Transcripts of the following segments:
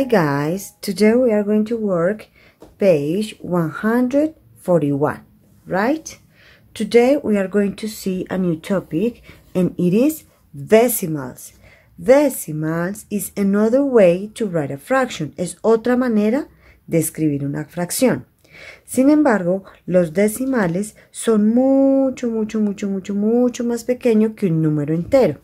Hi guys, today we are going to work page 141, right? Today we are going to see a new topic and it is decimals. Decimals is another way to write a fraction, es otra manera de escribir una fracción. Sin embargo, los decimales son mucho, mucho, mucho, mucho, mucho más pequeño que un número entero.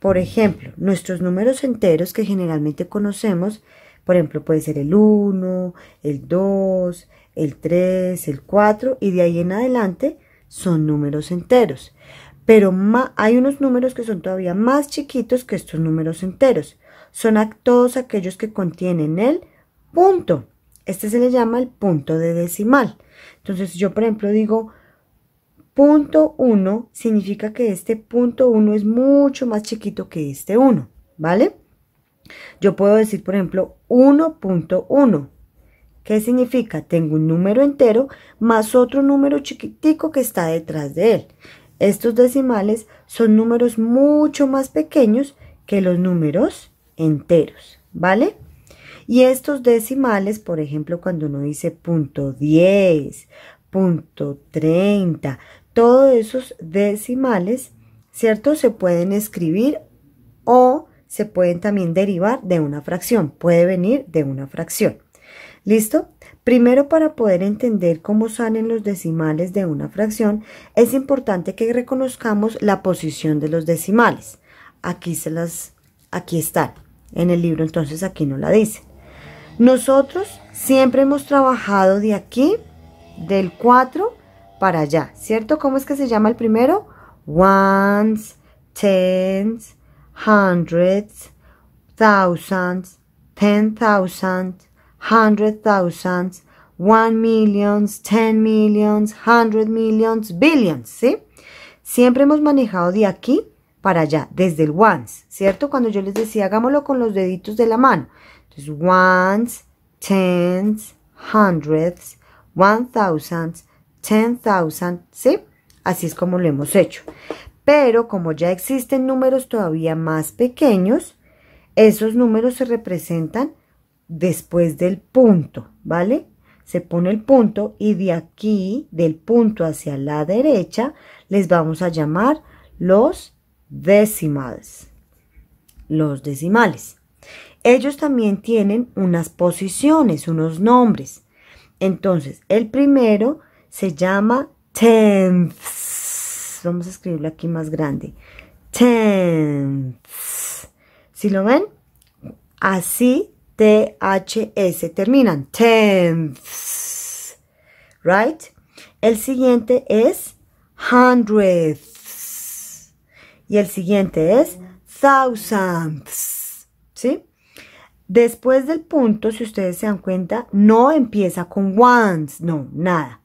Por ejemplo, nuestros números enteros que generalmente conocemos por ejemplo, puede ser el 1, el 2, el 3, el 4 y de ahí en adelante son números enteros. Pero hay unos números que son todavía más chiquitos que estos números enteros. Son todos aquellos que contienen el punto. Este se le llama el punto de decimal. Entonces yo, por ejemplo, digo punto 1 significa que este punto 1 es mucho más chiquito que este 1, ¿vale? Yo puedo decir, por ejemplo, 1.1. ¿Qué significa? Tengo un número entero más otro número chiquitico que está detrás de él. Estos decimales son números mucho más pequeños que los números enteros, ¿vale? Y estos decimales, por ejemplo, cuando uno dice punto 10, punto 30, todos esos decimales, ¿cierto? Se pueden escribir o se pueden también derivar de una fracción, puede venir de una fracción. ¿Listo? Primero, para poder entender cómo salen los decimales de una fracción, es importante que reconozcamos la posición de los decimales. Aquí se las, aquí están. En el libro entonces aquí no la dicen. Nosotros siempre hemos trabajado de aquí, del 4 para allá, ¿cierto? ¿Cómo es que se llama el primero? Ones, tens, hundreds, thousands, ten thousand, hundred thousands, one millions, ten millions, hundred millions, billions, ¿sí? Siempre hemos manejado de aquí para allá, desde el ones, ¿cierto? Cuando yo les decía, hagámoslo con los deditos de la mano. Entonces, ones, tens, hundreds, one thousands, ten thousand, ¿sí? Así es como lo hemos hecho pero como ya existen números todavía más pequeños, esos números se representan después del punto, ¿vale? Se pone el punto y de aquí, del punto hacia la derecha, les vamos a llamar los decimales. Los decimales. Ellos también tienen unas posiciones, unos nombres. Entonces, el primero se llama tenths Vamos a escribirlo aquí más grande. Tenths. ¿Sí lo ven? Así, T-H-S. Terminan. Tens, Right? El siguiente es hundredths. Y el siguiente es thousandths. ¿Sí? Después del punto, si ustedes se dan cuenta, no empieza con ones. No, nada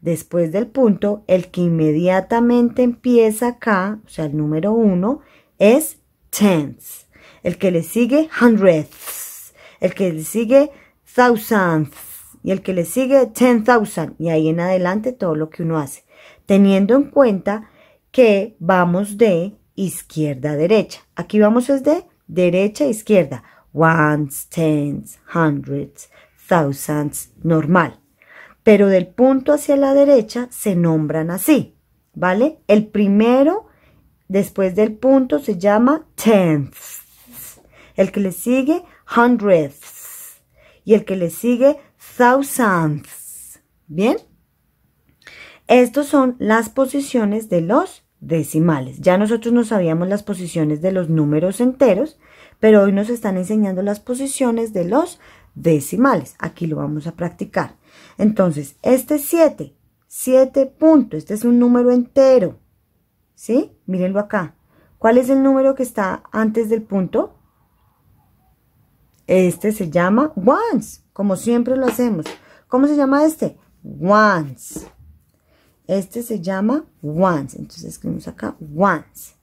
Después del punto, el que inmediatamente empieza acá, o sea, el número uno, es tens. El que le sigue, HUNDREDS. El que le sigue, THOUSANDS. Y el que le sigue, ten thousand. Y ahí en adelante todo lo que uno hace. Teniendo en cuenta que vamos de izquierda a derecha. Aquí vamos desde derecha a izquierda. Ones, tens, hundreds, thousands, normal pero del punto hacia la derecha se nombran así, ¿vale? El primero después del punto se llama tenths, el que le sigue hundredths y el que le sigue thousandths, ¿bien? Estas son las posiciones de los decimales. Ya nosotros no sabíamos las posiciones de los números enteros, pero hoy nos están enseñando las posiciones de los decimales. Aquí lo vamos a practicar. Entonces, este 7, 7 punto. este es un número entero, ¿sí? Mírenlo acá. ¿Cuál es el número que está antes del punto? Este se llama once, como siempre lo hacemos. ¿Cómo se llama este? Once. Este se llama once. Entonces escribimos acá once.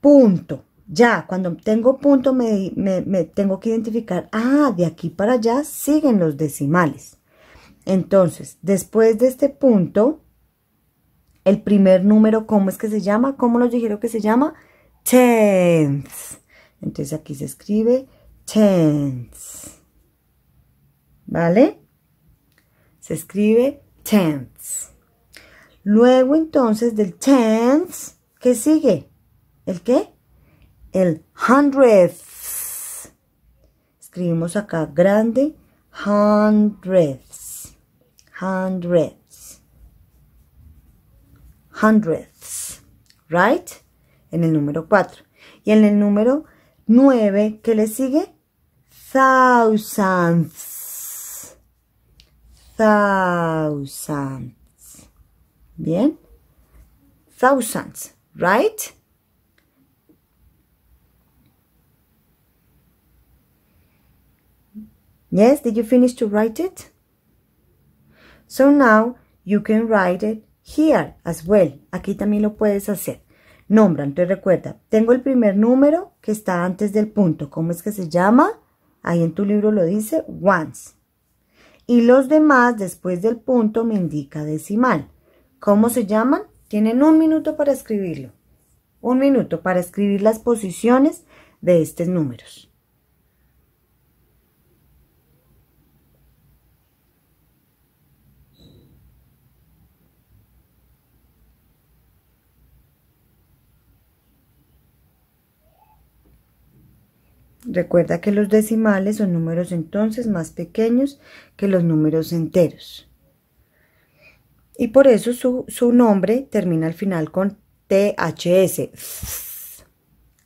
Punto. Ya, cuando tengo punto me, tengo que identificar, ah, de aquí para allá siguen los decimales. Entonces, después de este punto, el primer número, ¿cómo es que se llama? ¿Cómo lo dijeron que se llama? Tens. Entonces aquí se escribe tens. ¿Vale? Se escribe tens. Luego entonces del tens, ¿qué sigue? ¿El qué? el hundreds Escribimos acá grande, hundreds hundreds hundreds right? En el número cuatro. Y en el número nueve, ¿qué le sigue? Thousands, thousands. Bien, thousands, right? Yes, did you finish to write it? So now you can write it here as well. Aquí también lo puedes hacer. Nombra, entonces recuerda, tengo el primer número que está antes del punto. ¿Cómo es que se llama? Ahí en tu libro lo dice once. Y los demás después del punto me indica decimal. ¿Cómo se llaman? Tienen un minuto para escribirlo. Un minuto para escribir las posiciones de estos números. Recuerda que los decimales son números entonces más pequeños que los números enteros. Y por eso su, nombre termina al final con THS.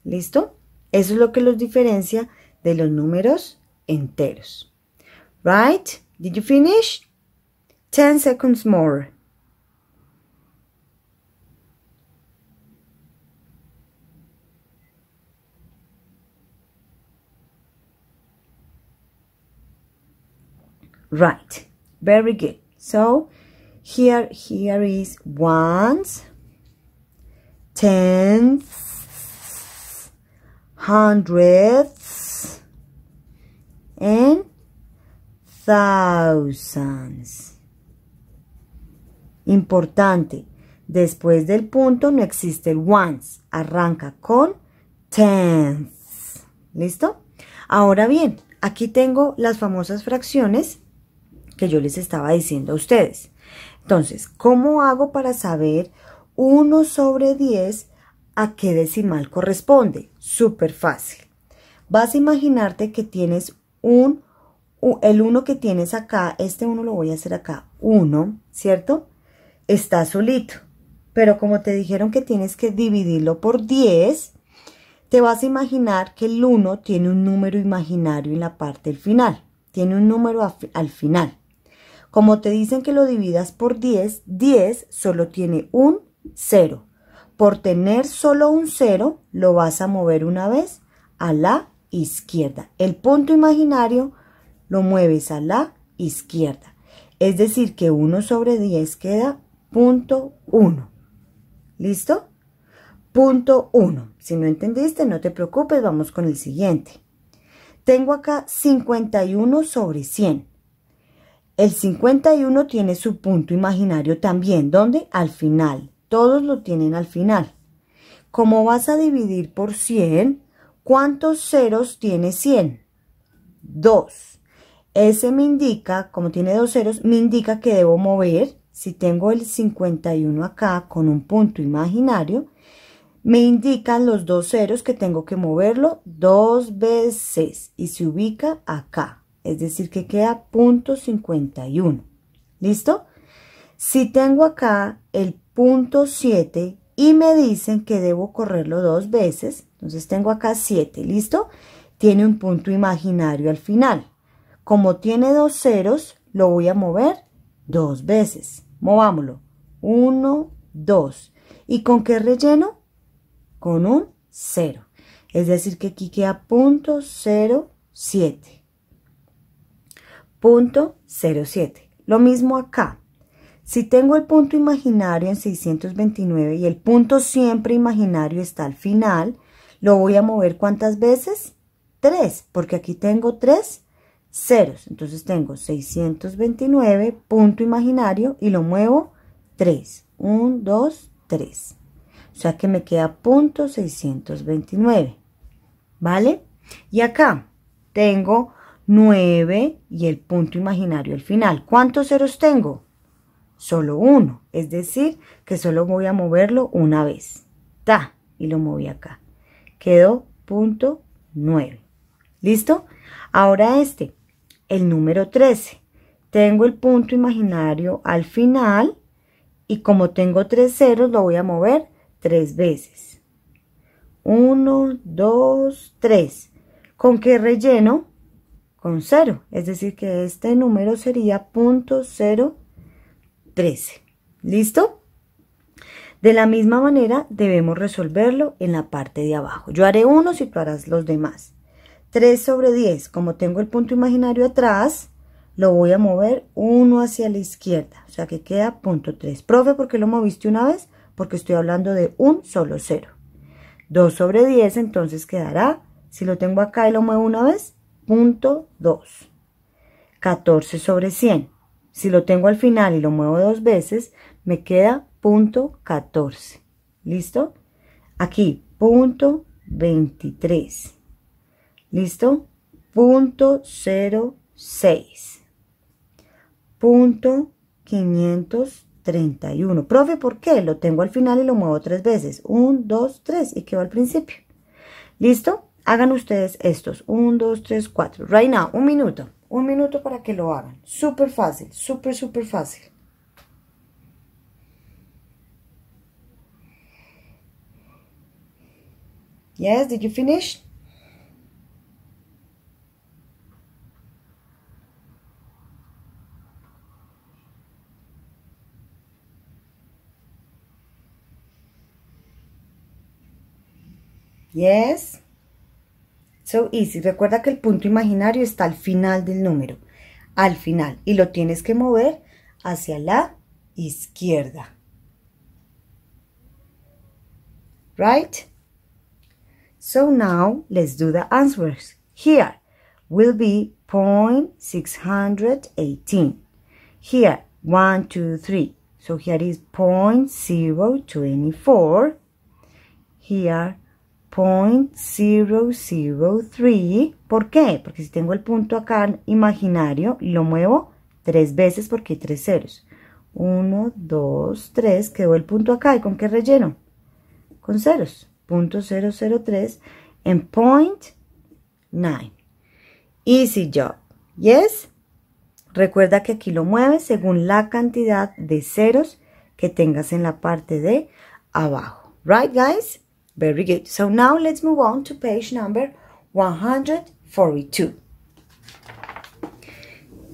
¿Listo? Eso es lo que los diferencia de los números enteros. Right? Did you finish? 10 seconds more. right. Very good. So here, here is once, tens, hundreds, and thousands. Importante. Después del punto no existe el ones. Arranca con tens. ¿Listo? Ahora bien, aquí tengo las famosas fracciones que yo les estaba diciendo a ustedes. Entonces, ¿cómo hago para saber 1 sobre 10 a qué decimal corresponde? Súper fácil. Vas a imaginarte que tienes un, el 1 que tienes acá, este 1 lo voy a hacer acá, 1, ¿cierto? Está solito. Pero como te dijeron que tienes que dividirlo por 10, te vas a imaginar que el 1 tiene un número imaginario en la parte final. Tiene un número al final. Como te dicen que lo dividas por 10, 10 solo tiene un 0. Por tener solo un 0, lo vas a mover una vez a la izquierda. El punto imaginario lo mueves a la izquierda. Es decir, que 1 sobre 10 queda punto 1. ¿Listo? Punto 1. Si no entendiste, no te preocupes, vamos con el siguiente. Tengo acá 51 sobre 100. El 51 tiene su punto imaginario también, ¿dónde? Al final. Todos lo tienen al final. Como vas a dividir por 100, ¿cuántos ceros tiene 100? 2. Ese me indica, como tiene dos ceros, me indica que debo mover. Si tengo el 51 acá con un punto imaginario, me indican los dos ceros que tengo que moverlo dos veces y se ubica acá es decir, que queda punto 51. ¿Listo? Si tengo acá el punto 7 y me dicen que debo correrlo dos veces, entonces tengo acá 7, ¿listo? Tiene un punto imaginario al final. Como tiene dos ceros, lo voy a mover dos veces. Movámoslo. 1, 2. ¿Y con qué relleno? Con un 0. Es decir que aquí queda punto cero Punto, .07. Lo mismo acá. Si tengo el punto imaginario en 629 y el punto siempre imaginario está al final, lo voy a mover ¿cuántas veces? 3, porque aquí tengo 3 ceros. Entonces tengo 629, punto imaginario, y lo muevo 3. 1, 2, 3. O sea que me queda punto 629. ¿Vale? Y acá tengo 9 y el punto imaginario al final. ¿Cuántos ceros tengo? Solo uno, es decir, que solo voy a moverlo una vez. Ta, y lo moví acá. Quedó punto 9. ¿Listo? Ahora este, el número 13. Tengo el punto imaginario al final y como tengo tres ceros lo voy a mover tres veces. 1, 2, 3. ¿Con qué relleno? con 0, es decir que este número sería .013. ¿Listo? De la misma manera debemos resolverlo en la parte de abajo. Yo haré uno si tú harás los demás. 3 sobre 10, como tengo el punto imaginario atrás, lo voy a mover uno hacia la izquierda, o sea que queda punto 3. Profe, ¿por qué lo moviste una vez? Porque estoy hablando de un solo 0. 2 sobre 10 entonces quedará, si lo tengo acá y lo muevo una vez, Punto 2. 14 sobre 100. Si lo tengo al final y lo muevo dos veces, me queda punto 14. ¿Listo? Aquí, punto 23. ¿Listo? Punto 06. Punto 531. Profe, ¿por qué? Lo tengo al final y lo muevo tres veces. 1, 2, 3 y quedó al principio. ¿Listo? Hagan ustedes estos. 1, 2, 3, cuatro. Right now, un minuto. Un minuto para que lo hagan. Súper fácil, súper, súper fácil. Yes, did you finish? Yes. So easy. Recuerda que el punto imaginario está al final del número. Al final. Y lo tienes que mover hacia la izquierda. Right? So now let's do the answers. Here will be 0.618. Here, 1, 2, 3. So here is 0.024. Here, 0.003. ¿Por qué? Porque si tengo el punto acá imaginario, lo muevo tres veces porque hay tres ceros. 1, 2, 3, quedó el punto acá. ¿Y con qué relleno? Con ceros. .003 en point 9. Easy job. ¿Yes? Recuerda que aquí lo mueves según la cantidad de ceros que tengas en la parte de abajo. Right, guys? Very good. So now let's move on to page number 142.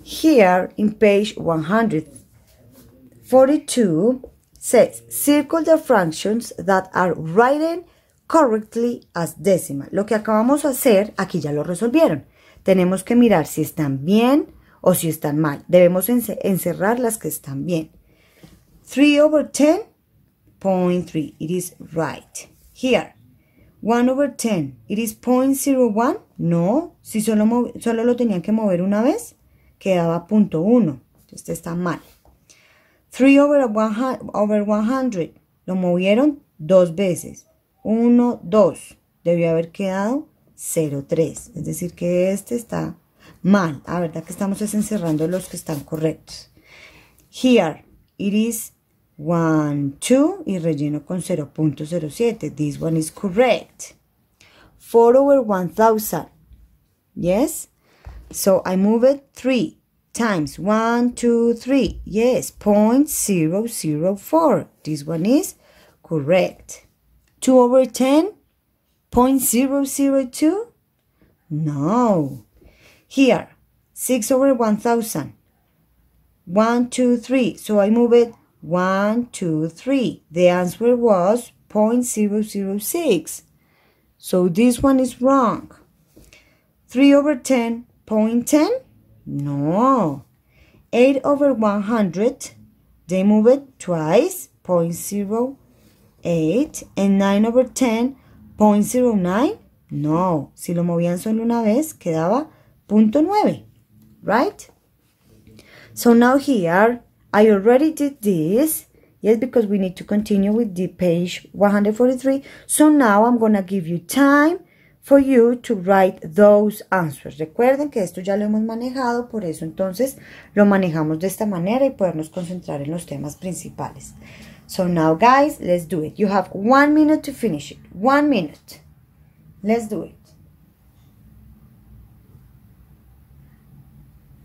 Here in page 142 says, circle the fractions that are written correctly as decimal. Lo que acabamos de hacer, aquí ya lo resolvieron. Tenemos que mirar si están bien o si están mal. Debemos encerrar las que están bien. 3 over 10.3, it is right here. 1 over 10, it is 0.01. No, si solo, solo lo tenían que mover una vez, quedaba punto 1. está mal. 3 over, 100, lo movieron dos veces. 1, 2. Debió haber quedado 0,3. Es decir, que este está mal. La verdad que estamos desencerrando los que están correctos. Here, it is One, two, y relleno con 0.07. This one is correct. 4 over 1000. Yes? So I move it 3 times. 1, 2, 3. Yes, 0 0.004. This one is correct. 2 over 10. 0 0.002? No. Here, 6 over 1000. 1, 2, 3. So I move it one, two, three. The answer was 0.006. So this one is wrong. 3 over 10, 0.10? No. 8 over 100, they move it twice, 0.08. And 9 over 10, 0.09? No. Si lo movían solo una vez, quedaba 0.9. Right? So now here I already did this. Yes, because we need to continue with the page 143. So now I'm going to give you time for you to write those answers. Recuerden que esto ya lo hemos manejado, por eso entonces lo manejamos de esta manera y podernos concentrar en los temas principales. So now guys, let's do it. You have one minute to finish it. One minute. Let's do it.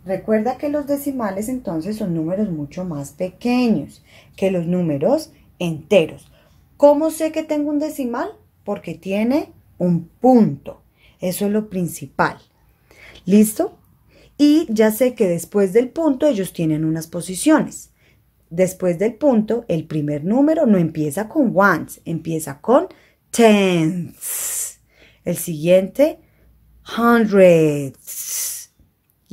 Recuerda que los decimales entonces son números mucho más pequeños que los números enteros. ¿Cómo sé que tengo un decimal? Porque tiene un punto. Eso es lo principal. ¿Listo? Y ya sé que después del punto ellos tienen unas posiciones. Después del punto, el primer número no empieza con ones, empieza con tens. El siguiente, hundreds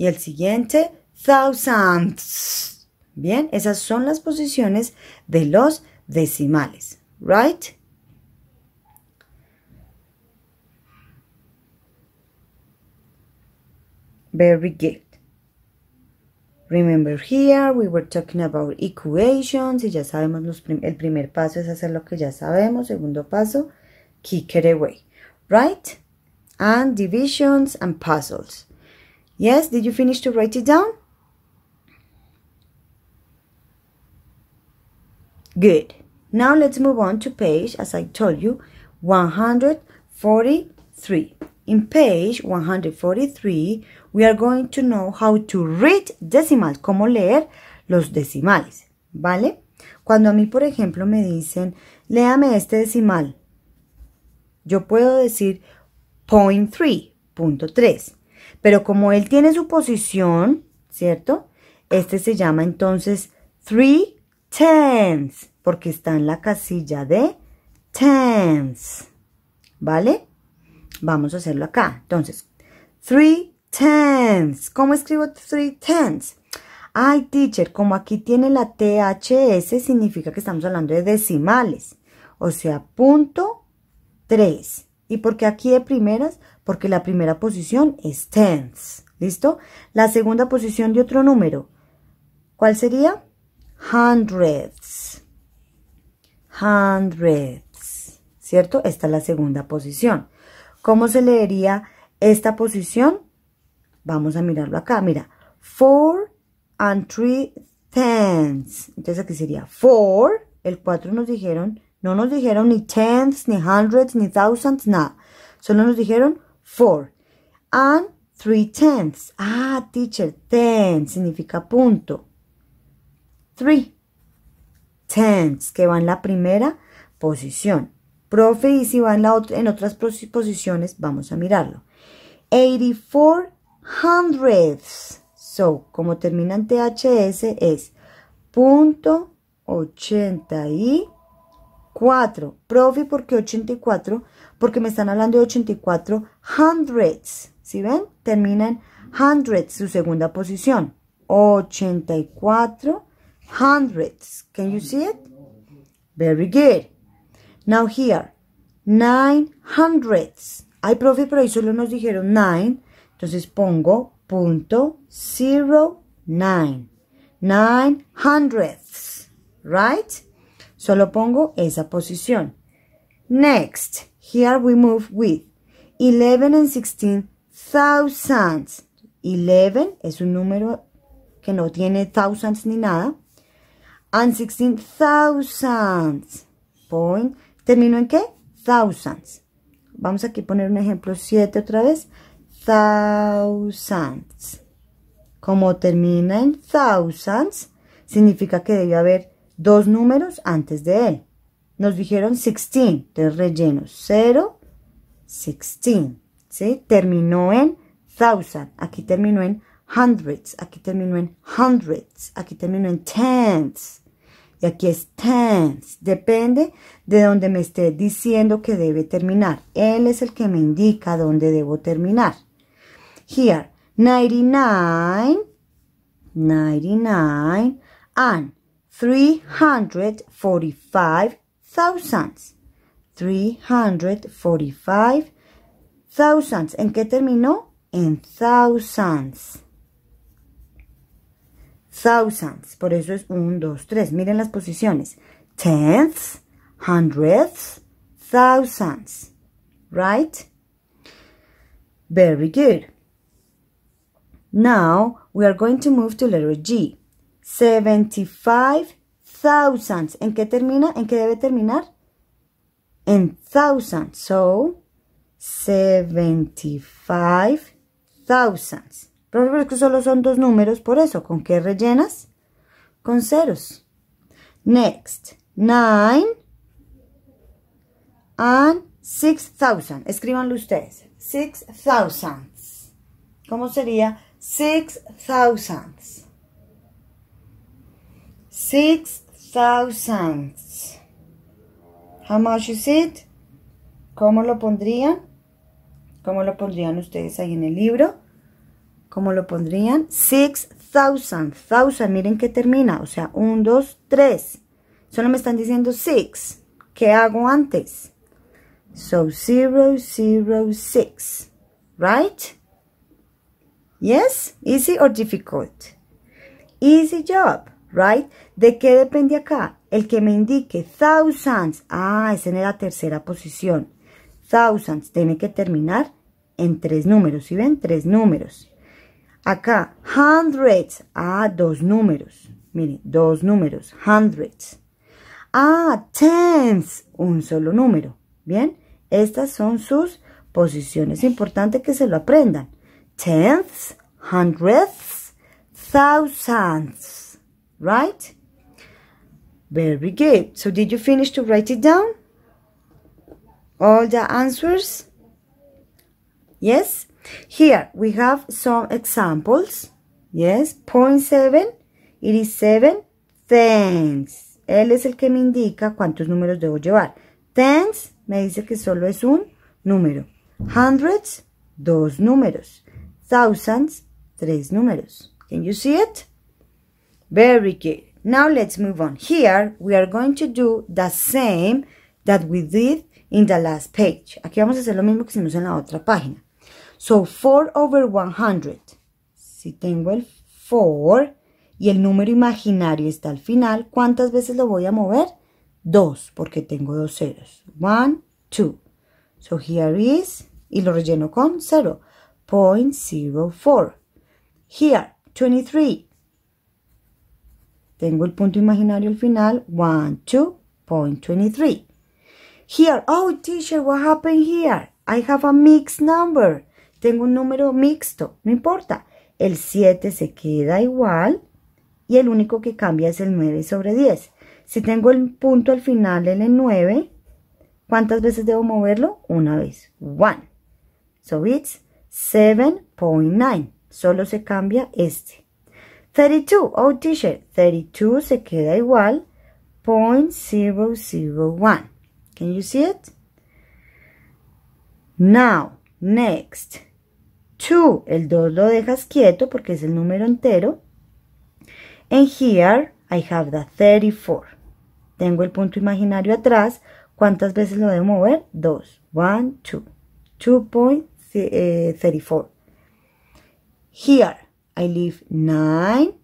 y el siguiente thousands. Bien, esas son las posiciones de los decimales, right? Very good. Remember here, we were talking about equations, y ya sabemos, los el primer paso es hacer lo que ya sabemos, segundo paso, kick it away, right? And divisions and puzzles. Yes, did you finish to write it down? Good. Now let's move on to page, as I told you, 143. In page 143, we are going to know how to read decimals, cómo leer los decimales, ¿vale? Cuando a mí, por ejemplo, me dicen, léame este decimal, yo puedo decir point 3, pero como él tiene su posición, ¿cierto? Este se llama entonces three tens, porque está en la casilla de tens, ¿vale? Vamos a hacerlo acá. Entonces, three tens. ¿Cómo escribo three tens? Ay, teacher, como aquí tiene la THS, significa que estamos hablando de decimales. O sea, punto 3. ¿Y porque aquí de primeras? porque la primera posición es tens, ¿listo? La segunda posición de otro número, ¿cuál sería? Hundreds, hundreds, ¿cierto? Esta es la segunda posición. ¿Cómo se leería esta posición? Vamos a mirarlo acá, mira, four and three tens. Entonces aquí sería four, el cuatro nos dijeron, no nos dijeron ni tens, ni hundreds, ni thousands, nada. Solo nos dijeron four. And three tenths. Ah, teacher, 10 significa punto. 3 Tenths, que va en la primera posición. Profe, y si va en, otras posiciones, vamos a mirarlo. 84 hundredths. So, como termina en THS, es punto 84. Profe, ¿por qué 84? porque me están hablando de 84 hundreds. ¿Sí ven? Terminan hundreds, su segunda posición. 84 hundreds. Can you see it? Very good. Now here, nine hundreds. Hay profe, pero ahí solo nos dijeron nine. Entonces pongo punto zero nine. Nine hundredths. Right? Solo pongo esa posición. Next. Here we move with 11 and 16 thousands. 11 es un número que no tiene thousands ni nada. And 16 thousands. Point. ¿Termino en qué? Thousands. Vamos aquí a poner un ejemplo 7 otra vez. Thousands. Como termina en thousands, significa que debe haber dos números antes de él. Nos dijeron 16, de relleno 0, 16, ¿sí? Terminó en thousand, aquí terminó en hundreds, aquí terminó en hundreds, aquí terminó en tens, y aquí es tens, depende de donde me esté diciendo que debe terminar. Él es el que me indica dónde debo terminar. Here, 99, 99, and 345 thousands. 345 thousands. ¿En qué terminó? En thousands. Thousands. Por eso es 1, dos, tres. Miren las posiciones. Tenths, hundredths, thousands. Right? Very good. Now we are going to move to letter G. 75 thousands. ¿En qué termina? ¿En qué debe terminar? En thousands. So, 75 thousands. Pero que solo son dos números, por eso. ¿Con qué rellenas? Con ceros. Next, nine and six thousand. Escríbanlo ustedes. Six thousands. ¿Cómo sería? Six thousands. Six thousands. How much is it? ¿Cómo lo pondrían? ¿Cómo lo pondrían ustedes ahí en el libro? ¿Cómo lo pondrían? Six thousand. Thousand, miren que termina. O sea, un, dos, tres. Solo me están diciendo six. ¿Qué hago antes? So, zero, zero, six. Right? Yes? Easy or difficult? Easy job right? ¿De qué depende acá? El que me indique thousands. Ah, es en la tercera posición. Thousands tiene que terminar en tres números. ¿Sí ven? Tres números. Acá, hundreds. Ah, dos números. Miren, dos números. Hundreds. Ah, tens. Un solo número. ¿Bien? Estas son sus posiciones. importante que se lo aprendan. Tens, hundreds, thousands. right? Very good. So did you finish to write it down? All the answers? Yes? Here we have some examples. Yes, point 7. It is 7 thanks. Él es el que me indica cuántos números debo llevar. Thanks me dice que solo es un número. Hundreds, dos números. Thousands, tres números. Can you see it? Very good. Now let's move on. Here we are going to do the same that we did in the last page. Aquí vamos a hacer lo mismo que hicimos en la otra página. So 4 over 100. Si tengo el 4 y el número imaginario está al final, ¿cuántas veces lo voy a mover? 2, porque tengo dos ceros. 1, 2. So here is, y lo relleno con 0.04. Here, 23. Tengo el punto imaginario al final. 1, 2, Here, oh teacher, what happened here? I have a mixed number. Tengo un número mixto, no importa. El 7 se queda igual y el único que cambia es el 9 sobre 10. Si tengo el punto al final en el 9, ¿cuántas veces debo moverlo? Una vez. 1. So it's 7.9. Solo se cambia este. 32. Oh, shirt 32 se queda igual. 0.001. Can you see it? Now, next. 2. El 2 lo dejas quieto porque es el número entero. And here I have the 34. Tengo el punto imaginario atrás. ¿Cuántas veces lo debo mover? 2. 1, 2. 2.34. Here. I leave 9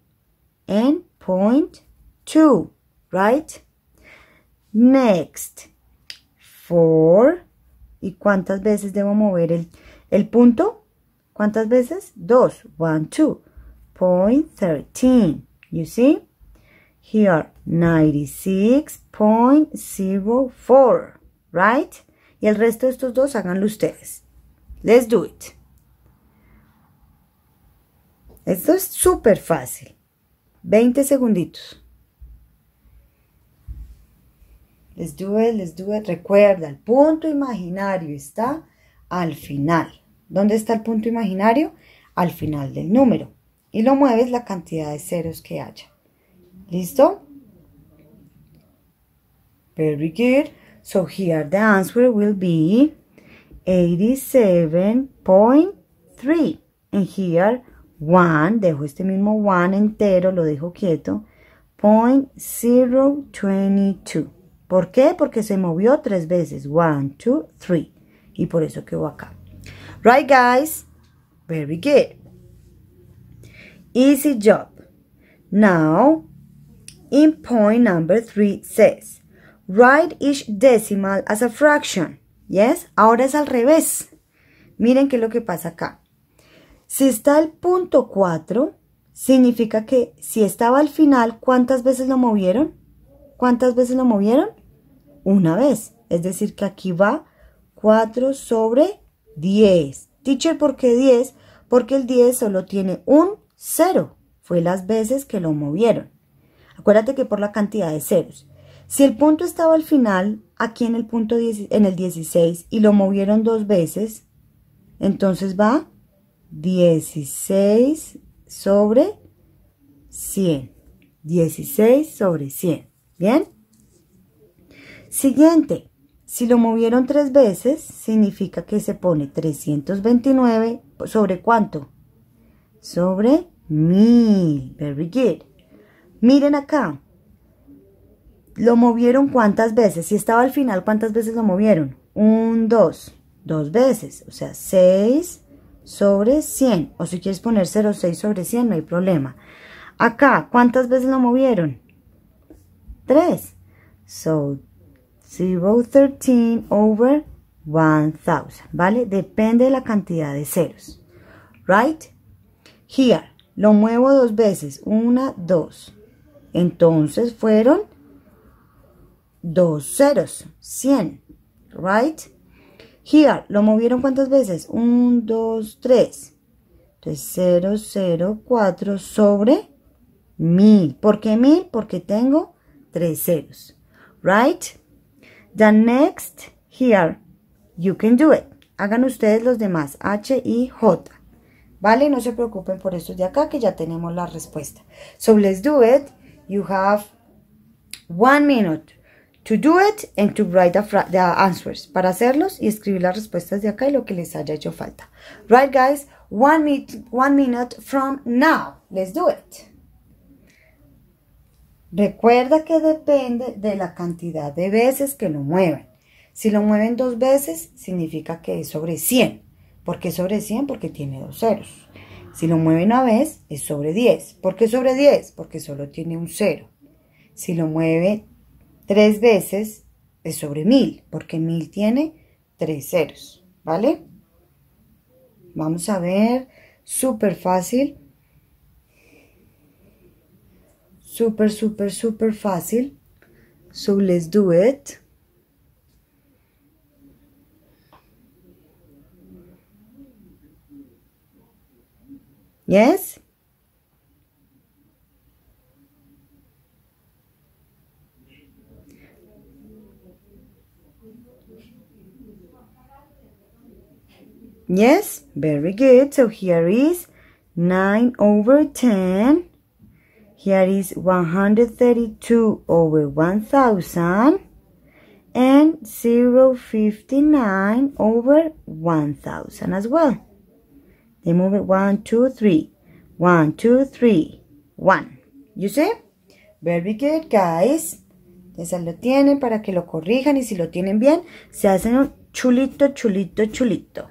and 0.2, right? Next, 4. ¿Y cuántas veces debo mover el, punto? ¿Cuántas veces? 2. 1, 2. Point 13. You see? Here, 96.04. Right? Y el resto de estos dos háganlo ustedes. Let's do it. Esto es súper fácil. 20 segunditos. Les duele, les do Recuerda, el punto imaginario está al final. ¿Dónde está el punto imaginario? Al final del número. Y lo mueves la cantidad de ceros que haya. ¿Listo? Very good. So here the answer will be 87.3. And here one, dejo este mismo one entero, lo dejo quieto, 0.022. ¿Por qué? Porque se movió tres veces, one, two, three, y por eso quedó acá. Right, guys? Very good. Easy job. Now, in point number three says, write each decimal as a fraction. Yes, ahora es al revés. Miren qué es lo que pasa acá. Si está el punto 4, significa que si estaba al final, ¿cuántas veces lo movieron? ¿Cuántas veces lo movieron? Una vez. Es decir, que aquí va 4 sobre 10. Teacher, ¿por qué 10? Porque el 10 solo tiene un 0. Fue las veces que lo movieron. Acuérdate que por la cantidad de ceros. Si el punto estaba al final, aquí en el punto en el 16 y lo movieron dos veces, entonces va 16 sobre 100. 16 sobre 100. ¿Bien? Siguiente. Si lo movieron tres veces, significa que se pone 329 sobre cuánto? Sobre 1000. Very good. Miren acá. Lo movieron cuántas veces. Si estaba al final, ¿cuántas veces lo movieron? Un, dos. Dos veces. O sea, 6 sobre 100. O si quieres poner 0,6 sobre 100, no hay problema. Acá, ¿cuántas veces lo movieron? 3. So, 013 over 1000, ¿vale? Depende de la cantidad de ceros. Right? Here, lo muevo dos veces. Una, dos. Entonces fueron dos ceros, 100. Right? Here, ¿lo movieron cuántas veces? 1, 2, 3. Entonces 0, 0, 4 sobre 1000. ¿Por qué 1000? Porque tengo 3 ceros. Right? The next here, you can do it. Hagan ustedes los demás, H y J. ¿Vale? No se preocupen por estos de acá que ya tenemos la respuesta. So let's do it. You have one minute to do it and to write the, answers. Para hacerlos y escribir las respuestas de acá y lo que les haya hecho falta. Right, guys? One, minute, minute from now. Let's do it. Recuerda que depende de la cantidad de veces que lo mueven. Si lo mueven dos veces, significa que es sobre 100. ¿Por qué sobre 100? Porque tiene dos ceros. Si lo mueven una vez, es sobre 10. ¿Por qué sobre 10? Porque solo tiene un cero. Si lo mueve Tres veces es sobre mil, porque mil tiene tres ceros, ¿vale? Vamos a ver, súper fácil. Súper, súper, súper fácil. So let's do it. Yes? Yes, very good. So here is 9 over 10. Here is 132 over 1000 and 0, 059 over 1000 as well. They move it 1, 2, 3. 1, 2, 3. 1. You see? Very good, guys. Esas lo tienen para que lo corrijan y si lo tienen bien, se hacen un chulito, chulito, chulito.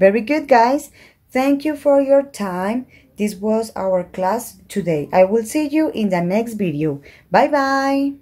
Very good, guys. Thank you for your time. This was our class today. I will see you in the next video. Bye-bye.